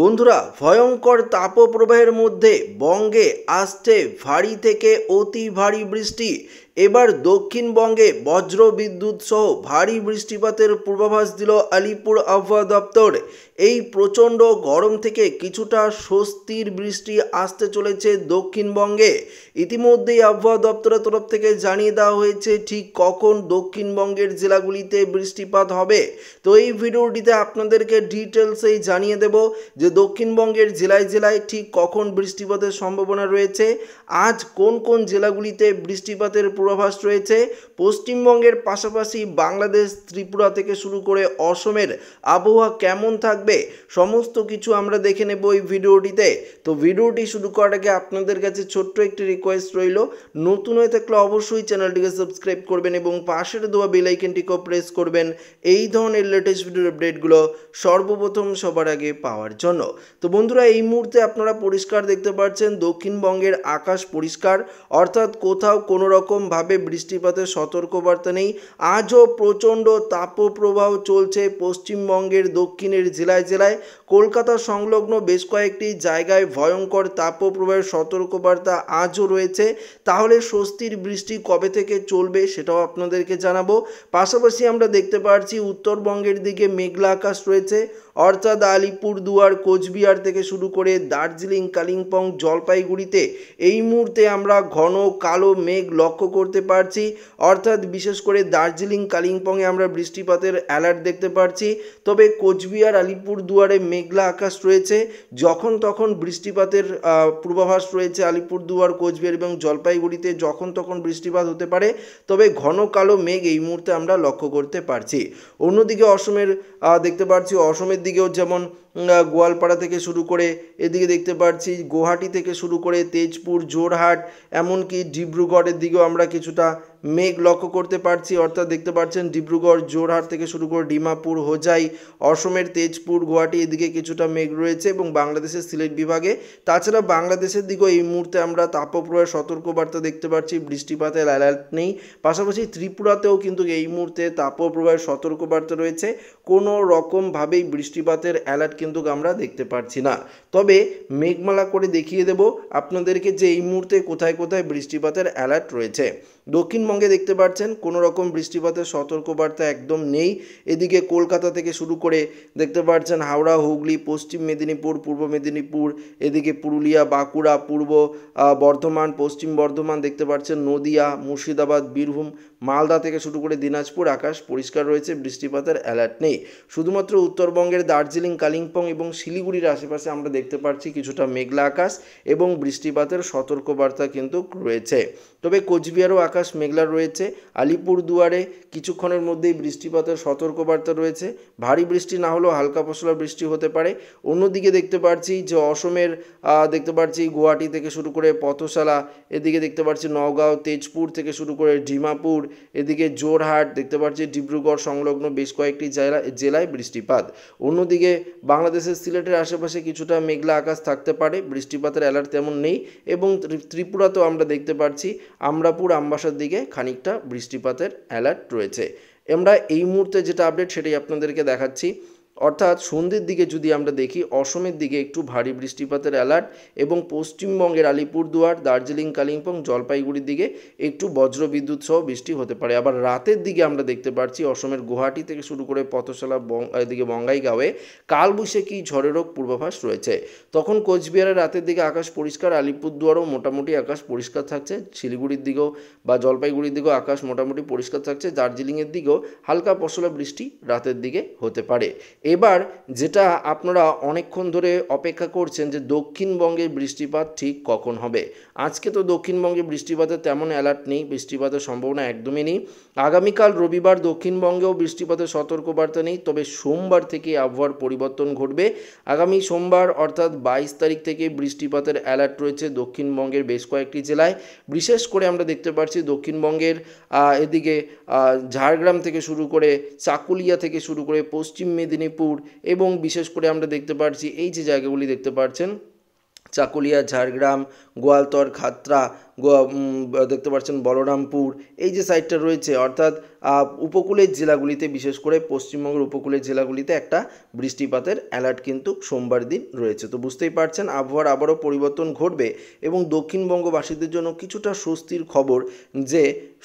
বন্ধুরা ভয়ঙ্কর তাপপ্রবাহের মধ্যে বঙ্গে আসছে ভারী থেকে অতি ভারী বৃষ্টি এবার দক্ষিণবঙ্গে বজ্র বিদ্যুৎ সহ ভারী বৃষ্টিপাতের পূর্বাভাস দিল আলিপুর আবহাওয়া দপ্তর এই প্রচণ্ড গরম থেকে কিছুটা স্বস্তির বৃষ্টি আসতে চলেছে দক্ষিণবঙ্গে ইতিমধ্যেই আবহাওয়া দপ্তরের তরফ থেকে জানিয়ে দেওয়া হয়েছে ঠিক কখন দক্ষিণবঙ্গের জেলাগুলিতে বৃষ্টিপাত হবে তো এই ভিডিওটিতে আপনাদেরকে ডিটেলসেই জানিয়ে দেব যে দক্ষিণবঙ্গের জেলায় জেলায় ঠিক কখন বৃষ্টিপাতের সম্ভাবনা রয়েছে আজ কোন কোন জেলাগুলিতে বৃষ্টিপাতের পূর্বাভাস রয়েছে পশ্চিমবঙ্গের পাশাপাশি বাংলাদেশ ত্রিপুরা থেকে শুরু করে অসমের আবহাওয়া কেমন থাকবে সমস্ত কিছু আমরা দেখে নেব এই ভিডিওটিতে তো ভিডিওটি শুরু করার আগে আপনাদের কাছে ছোট্ট একটি রিকোয়েস্ট রইল নতুন হয়ে থাকলে অবশ্যই চ্যানেলটিকে সাবস্ক্রাইব করবেন এবং পাশের দেওয়া বেলাইকেনটিকেও প্রেস করবেন এই ধরনের লেটেস্ট ভিডিওর আপডেটগুলো সর্বপ্রথম সবার আগে পাওয়ার জন্য তো বন্ধুরা এই মুহূর্তে আপনারা পরিষ্কার দেখতে পাচ্ছেন দক্ষিণবঙ্গের আকাশ পরিষ্কার অর্থাৎ কোথাও কোনো রকম হবে বৃষ্টিপাতের সতর্কবার্তা নেই আজও প্রচণ্ড তাপপ্রবাহ চলছে পশ্চিমবঙ্গের দক্ষিণের জেলায় জেলায় কলকাতা সংলগ্ন বেশ কয়েকটি জায়গায় ভয়ঙ্কর তাপপ্রবাহের সতর্কবার্তা আজও রয়েছে তাহলে স্বস্তির বৃষ্টি কবে থেকে চলবে সেটাও আপনাদেরকে জানাবো পাশাপাশি আমরা দেখতে পাচ্ছি উত্তরবঙ্গের দিকে মেঘলা আকাশ রয়েছে অর্থাৎ আলিপুর দুয়ার কোচবিহার থেকে শুরু করে দার্জিলিং কালিম্পং জলপাইগুড়িতে এই মুহূর্তে আমরা ঘন কালো মেঘ লক্ষ্য করতে পারছি অর্থাৎ বিশেষ করে দার্জিলিং কালিম্পংয়ে আমরা বৃষ্টিপাতের অ্যালার্ট দেখতে পারছি তবে কোচবিহার আলিপুর দুয়ারে মেঘলা আকাশ রয়েছে যখন তখন বৃষ্টিপাতের পূর্বাভাস রয়েছে আলিপুর দুয়ার কোচবিহার এবং জলপাইগুড়িতে যখন তখন বৃষ্টিপাত হতে পারে তবে ঘন কালো মেঘ এই মুহূর্তে আমরা লক্ষ্য করতে পারছি অন্যদিকে অসমের দেখতে পারছি অসমের দিকেও যেমন গোয়ালপাড়া থেকে শুরু করে এদিকে দেখতে পারছি গুয়াহাটি থেকে শুরু করে তেজপুর জোরহাট এমনকি ডিব্রুগড়ের দিকেও আমরা কিছুটা মেঘ লক্ষ্য করতে পারছি অর্থাৎ দেখতে পাচ্ছেন ডিব্রুগড় জোরহাট থেকে শুরু করে ডিমাপুর হোজাই অসমের তেজপুর গুয়াহাটি এদিকে কিছুটা মেঘ রয়েছে এবং বাংলাদেশের সিলেট বিভাগে তাছাড়া বাংলাদেশের দিকেও এই মুহূর্তে আমরা তাপপ্রয়ের সতর্কবার্তা দেখতে পাচ্ছি বৃষ্টিপাতের অ্যালার্ট নেই পাশাপাশি ত্রিপুরাতেও কিন্তু এই মুহূর্তে তাপপ্রবাহের সতর্কবার্তা রয়েছে কোনো রকমভাবেই বৃষ্টিপাতের অ্যালার্ট কিন্তু আমরা দেখতে পাচ্ছি না তবে মেঘমালা করে দেখিয়ে দেব আপনাদেরকে যে এই মুহূর্তে কোথায় কোথায় বৃষ্টিপাতের অ্যালার্ট রয়েছে দক্ষিণবঙ্গে দেখতে পাচ্ছেন কোনো রকম বৃষ্টিপাতের সতর্কবার্তা একদম নেই এদিকে কলকাতা থেকে শুরু করে দেখতে পাচ্ছেন হাওড়া হুগলি পশ্চিম মেদিনীপুর পূর্ব মেদিনীপুর এদিকে পুরুলিয়া বাঁকুড়া পূর্ব বর্ধমান পশ্চিম বর্ধমান দেখতে পাচ্ছেন নদিয়া মুর্শিদাবাদ বীরভূম মালদা থেকে শুরু করে দিনাজপুর আকাশ পরিষ্কার রয়েছে বৃষ্টিপাতের অ্যালার্ট নেই শুধুমাত্র উত্তরবঙ্গের দার্জিলিং কালিম্পং এবং শিলিগুড়ির আশেপাশে আমরা দেখতে পাচ্ছি কিছুটা মেঘলা আকাশ এবং বৃষ্টিপাতের সতর্কবার্তা কিন্তু রয়েছে তবে কোচবিহারও আকাশ আকাশ মেঘলা রয়েছে আলিপুর দুয়ারে কিছুক্ষণের মধ্যেই বৃষ্টিপাতের সতর্কবার্তা রয়েছে ভারী বৃষ্টি না হলেও হালকা পশলা বৃষ্টি হতে পারে অন্যদিকে দেখতে পাচ্ছি যে অসমের দেখতে পাচ্ছি গুয়াহাটি থেকে শুরু করে পথশালা এদিকে দেখতে পাচ্ছি নগাঁও তেজপুর থেকে শুরু করে ডিমাপুর এদিকে জোরহাট দেখতে পাচ্ছি ডিব্রুগড় সংলগ্ন বেশ কয়েকটি জেলা জেলায় বৃষ্টিপাত অন্যদিকে বাংলাদেশের সিলেটের আশেপাশে কিছুটা মেঘলা আকাশ থাকতে পারে বৃষ্টিপাতের অ্যালার্ট তেমন নেই এবং ত্রিপুরাতেও আমরা দেখতে পাচ্ছি আমরাপুর আম্বা মাসের দিকে খানিকটা বৃষ্টিপাতের অ্যালার্ট রয়েছে আমরা এই মুহূর্তে যেটা আপডেট সেটাই আপনাদেরকে দেখাচ্ছি অর্থাৎ সন্ধ্যের দিকে যদি আমরা দেখি অসমের দিকে একটু ভারী বৃষ্টিপাতের অ্যালার্ট এবং পশ্চিমবঙ্গের আলিপুরদুয়ার দার্জিলিং কালিম্পং জলপাইগুড়ির দিকে একটু বজ্রবিদ্যুৎ সহ বৃষ্টি হতে পারে আবার রাতের দিকে আমরা দেখতে পাচ্ছি অসমের গুয়াহাটি থেকে শুরু করে পথশালা এদিকে বঙ্গাইগাঁওয়ে কালবৈশাখী ঝড়েরও পূর্বাভাস রয়েছে তখন কোচবিহারের রাতের দিকে আকাশ পরিষ্কার আলিপুরদুয়ারও মোটামুটি আকাশ পরিষ্কার থাকছে শিলিগুড়ির দিকেও বা জলপাইগুড়ির দিকেও আকাশ মোটামুটি পরিষ্কার থাকছে দার্জিলিংয়ের দিকেও হালকা পশলা বৃষ্টি রাতের দিকে হতে পারে এবার যেটা আপনারা অনেকক্ষণ ধরে অপেক্ষা করছেন যে দক্ষিণবঙ্গে বৃষ্টিপাত ঠিক কখন হবে আজকে তো দক্ষিণবঙ্গে বৃষ্টিপাতের তেমন অ্যালার্ট নেই বৃষ্টিপাতের সম্ভাবনা একদমই নেই আগামীকাল রবিবার দক্ষিণবঙ্গেও বৃষ্টিপাতের সতর্কবার্তা নেই তবে সোমবার থেকে আবহাওয়ার পরিবর্তন ঘটবে আগামী সোমবার অর্থাৎ বাইশ তারিখ থেকে বৃষ্টিপাতের অ্যালার্ট রয়েছে দক্ষিণবঙ্গের বেশ কয়েকটি জেলায় বিশেষ করে আমরা দেখতে পাচ্ছি দক্ষিণবঙ্গের এদিকে ঝাড়গ্রাম থেকে শুরু করে চাকুলিয়া থেকে শুরু করে পশ্চিম মেদিনীপুর মেদিনীপুর এবং বিশেষ করে আমরা দেখতে পাচ্ছি এই যে জায়গাগুলি দেখতে পাচ্ছেন চাকুলিয়া ঝাড়গ্রাম গোয়ালতর খাতরা দেখতে পাচ্ছেন বলরামপুর এই যে সাইডটা রয়েছে অর্থাৎ উপকূলের জেলাগুলিতে বিশেষ করে পশ্চিমবঙ্গের উপকূলের জেলাগুলিতে একটা বৃষ্টিপাতের অ্যালার্ট কিন্তু সোমবার দিন রয়েছে তো বুঝতেই পারছেন আবহাওয়ার আবারও পরিবর্তন ঘটবে এবং দক্ষিণবঙ্গবাসীদের জন্য কিছুটা স্বস্তির খবর যে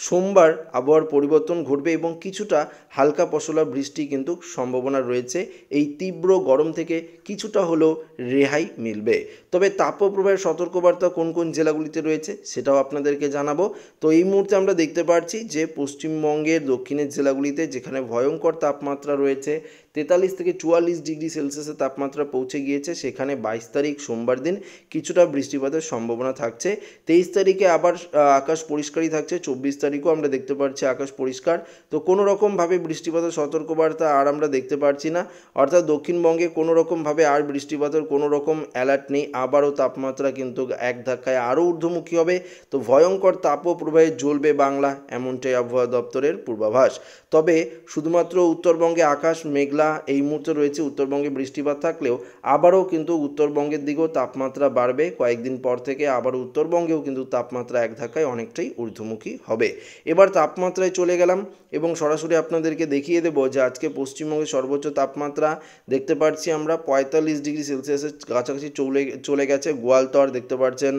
সোমবার আবহাওয়ার পরিবর্তন ঘটবে এবং কিছুটা হালকা পশলা বৃষ্টি কিন্তু সম্ভাবনা রয়েছে এই তীব্র গরম থেকে কিছুটা হলেও রেহাই মিলবে তবে তাপপ্রবাহের সতর্কবার্তা কোন কোন জেলাগুলিতে রয়েছে সেটা সেটাও আপনাদেরকে জানাবো তো এই মুহূর্তে আমরা দেখতে পাচ্ছি যে পশ্চিমবঙ্গের দক্ষিণের জেলাগুলিতে যেখানে ভয়ঙ্কর তাপমাত্রা রয়েছে তেতাল্লিশ থেকে চুয়াল্লিশ ডিগ্রি সেলসিয়াসের তাপমাত্রা পৌঁছে গিয়েছে সেখানে বাইশ তারিখ সোমবার দিন কিছুটা বৃষ্টিপাতের সম্ভাবনা থাকছে তেইশ তারিখে আবার আকাশ পরিষ্কারই থাকছে চব্বিশ তারিখও আমরা দেখতে পাচ্ছি আকাশ পরিষ্কার তো কোনো রকমভাবে বৃষ্টিপাতের সতর্কবার্তা আর আমরা দেখতে পাচ্ছি না অর্থাৎ দক্ষিণবঙ্গে কোনো রকমভাবে আর বৃষ্টিপাতের কোনো রকম অ্যালার্ট নেই আবারও তাপমাত্রা কিন্তু এক ধাক্কায় আরও ঊর্ধ্বমুখী হবে তো ভয়ঙ্কর প্রবাহে জ্বলবে বাংলা এমনটাই আবহাওয়া দপ্তরের পূর্বাভাস তবে শুধুমাত্র উত্তরবঙ্গে আকাশ মেঘলা জেলা এই মুহূর্তে রয়েছে উত্তরবঙ্গে বৃষ্টিপাত থাকলেও আবারও কিন্তু উত্তরবঙ্গের দিকেও তাপমাত্রা বাড়বে কয়েকদিন পর থেকে আবার উত্তরবঙ্গেও কিন্তু তাপমাত্রা এক ধাক্কায় অনেকটাই ঊর্ধ্বমুখী হবে এবার তাপমাত্রায় চলে গেলাম এবং সরাসরি আপনাদেরকে দেখিয়ে দেবো যে আজকে পশ্চিমবঙ্গের সর্বোচ্চ তাপমাত্রা দেখতে পাচ্ছি আমরা পঁয়তাল্লিশ ডিগ্রি সেলসিয়াসের কাছাকাছি চলে চলে গেছে গোয়ালতর দেখতে পাচ্ছেন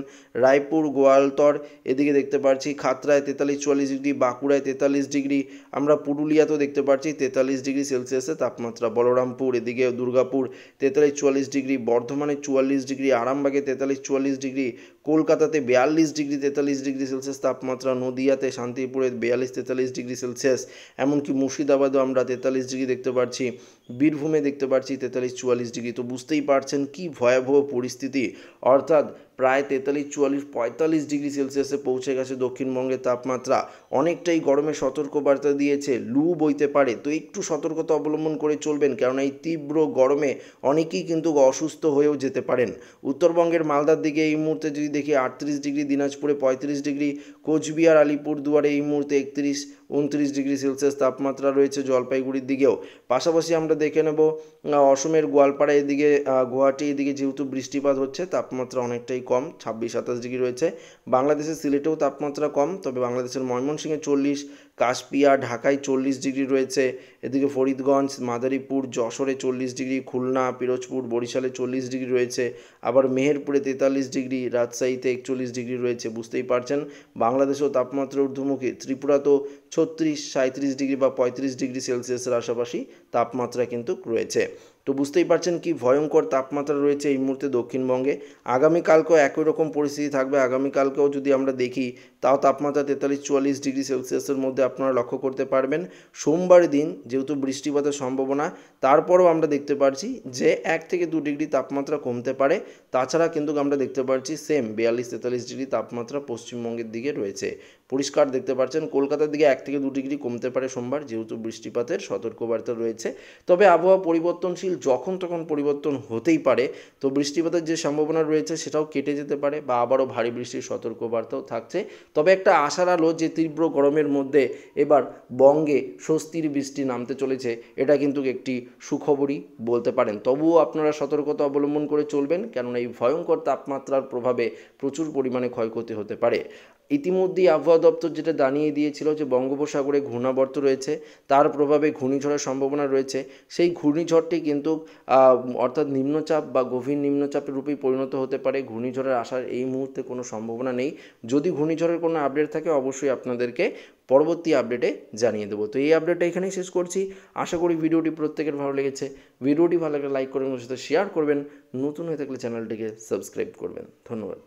রায়পুর গোয়ালতর এদিকে দেখতে পাচ্ছি খাতরায় তেতাল্লিশ চুয়াল্লিশ ডিগ্রি বাঁকুড়ায় তেতাল্লিশ ডিগ্রি আমরা পুরুলিয়াতেও দেখতে পাচ্ছি তেতাল্লিশ ডিগ্রি সেলসিয়াসের তাপমাত্রা বলরামপুর এদিকে দুর্গাপুর তেতাল্লিশ চুয়াল্লিশ ডিগ্রি বর্ধমানে চুয়াল্লিশ ডিগ্রি আরামবাগে তেতাল্লিশ চুয়াল্লিশ ডিগ্রি কলকাতাতে বিয়াল্লিশ ডিগ্রি তেতাল্লিশ ডিগ্রি সেলসিয়াস তাপমাত্রা নদিয়াতে শান্তিপুরে বিয়াল্লিশ তেতাল্লিশ ডিগ্রি সেলসিয়াস এমনকি মুর্শিদাবাদেও আমরা তেতাল্লিশ ডিগ্রি দেখতে পাচ্ছি বীরভূমে দেখতে পাচ্ছি তেতাল্লিশ চুয়াল্লিশ ডিগ্রি তো বুঝতেই পারছেন কি ভয়াবহ পরিস্থিতি অর্থাৎ প্রায় তেতাল্লিশ চুয়াল্লিশ পঁয়তাল্লিশ ডিগ্রি সেলসিয়াসে পৌঁছে গেছে দক্ষিণবঙ্গের তাপমাত্রা অনেকটাই গরমে সতর্কবার্তা দিয়েছে লু বইতে পারে তো একটু সতর্কতা অবলম্বন করে চলবেন কারণ এই তীব্র গরমে অনেকেই কিন্তু অসুস্থ হয়েও যেতে পারেন উত্তরবঙ্গের মালদার দিকে এই মুহূর্তে যদি দেখি আটত্রিশ ডিগ্রি দিনাজপুরে পঁয়ত্রিশ ডিগ্রি কোচবিহার আলিপুর দুয়ারে এই মুহূর্তে একত্রিশ উনত্রিশ ডিগ্রি সেলসিয়াস তাপমাত্রা রয়েছে জলপাইগুড়ির দিকেও পাশাপাশি আমরা দেখে নেব অসমের গোয়ালপাড়া এদিকে গুয়াহাটি এদিকে যেহেতু বৃষ্টিপাত হচ্ছে তাপমাত্রা অনেকটাই কম ছাব্বিশ সাতাশ ডিগ্রি রয়েছে বাংলাদেশের সিলেটেও তাপমাত্রা কম তবে বাংলাদেশের ময়মনসিংহে চল্লিশ কাশপিয়া ঢাকায় চল্লিশ ডিগ্রি রয়েছে এদিকে ফরিদগঞ্জ মাদারীপুর যশোরে চল্লিশ ডিগ্রি খুলনা পিরোজপুর বরিশালে চল্লিশ ডিগ্রি রয়েছে আবার মেহেরপুরে তেতাল্লিশ ডিগ্রি রাজশাহীতে একচল্লিশ ডিগ্রি রয়েছে বুঝতেই পারছেন বাংলাদেশেও তাপমাত্রা ঊর্ধ্বমুখী ত্রিপুরা তো ছত্রিশ সাঁত্রিশ ডিগ্রি বা পঁয়ত্রিশ ডিগ্রি সেলসিয়াসের আশাপাশি তাপমাত্রা কিন্তু রয়েছে তো বুঝতেই পারছেন কি ভয়ঙ্কর তাপমাত্রা রয়েছে এই মুহূর্তে দক্ষিণবঙ্গে আগামীকালকেও একই রকম পরিস্থিতি থাকবে আগামীকালকেও যদি আমরা দেখি তাও তাপমাত্রা তেতাল্লিশ চুয়াল্লিশ ডিগ্রি সেলসিয়াসের মধ্যে আপনারা লক্ষ্য করতে পারবেন সোমবার দিন যেহেতু বৃষ্টিপাতের সম্ভাবনা তারপরও আমরা দেখতে পারছি যে এক থেকে দু ডিগ্রি তাপমাত্রা কমতে পারে তাছাড়া কিন্তু আমরা দেখতে পারছি সেম বিয়াল্লিশ তেতাল্লিশ ডিগ্রি তাপমাত্রা পশ্চিমবঙ্গের দিকে রয়েছে পরিষ্কার দেখতে পাচ্ছেন কলকাতার দিকে এক থেকে দু ডিগ্রি কমতে পারে সোমবার যেহেতু বৃষ্টিপাতের সতর্কবার্তা রয়েছে তবে আবহাওয়া পরিবর্তনশীল যখন তখন পরিবর্তন হতেই পারে তো বৃষ্টিপাতের যে সম্ভাবনা রয়েছে সেটাও কেটে যেতে পারে বা আবারও ভারী বৃষ্টির সতর্কবার্তাও থাকছে তবে একটা আশার আলো যে তীব্র গরমের মধ্যে এবার বঙ্গে স্বস্তির বৃষ্টি নামতে চলেছে এটা কিন্তু একটি সুখবরই বলতে পারেন তবুও আপনারা সতর্কতা অবলম্বন করে চলবেন কেননা এই ভয়ঙ্কর তাপমাত্রার প্রভাবে প্রচুর পরিমাণে ক্ষয়ক্ষতি হতে পারে ইতিমধ্যেই আবহাওয়া দপ্তর যেটা জানিয়ে দিয়েছিল যে বঙ্গোপসাগরে ঘূর্ণাবর্ত রয়েছে তার প্রভাবে ঘূর্ণিঝড়ের সম্ভাবনা রয়েছে সেই ঘূর্ণিঝড়টি কিন্তু অর্থাৎ নিম্নচাপ বা গভীর নিম্নচাপের রূপেই পরিণত হতে পারে ঘূর্ণিঝড়ের আসার এই মুহূর্তে কোনো সম্ভাবনা নেই যদি ঘূর্ণিঝড়ের কোনো আপডেট থাকে অবশ্যই আপনাদেরকে পরবর্তী আপডেটে জানিয়ে দেবো তো এই আপডেটটা এখানেই শেষ করছি আশা করি ভিডিওটি প্রত্যেকের ভালো লেগেছে ভিডিওটি ভালো লাগলে লাইক করবেন সাথে শেয়ার করবেন নতুন হয়ে থাকলে চ্যানেলটিকে সাবস্ক্রাইব করবেন ধন্যবাদ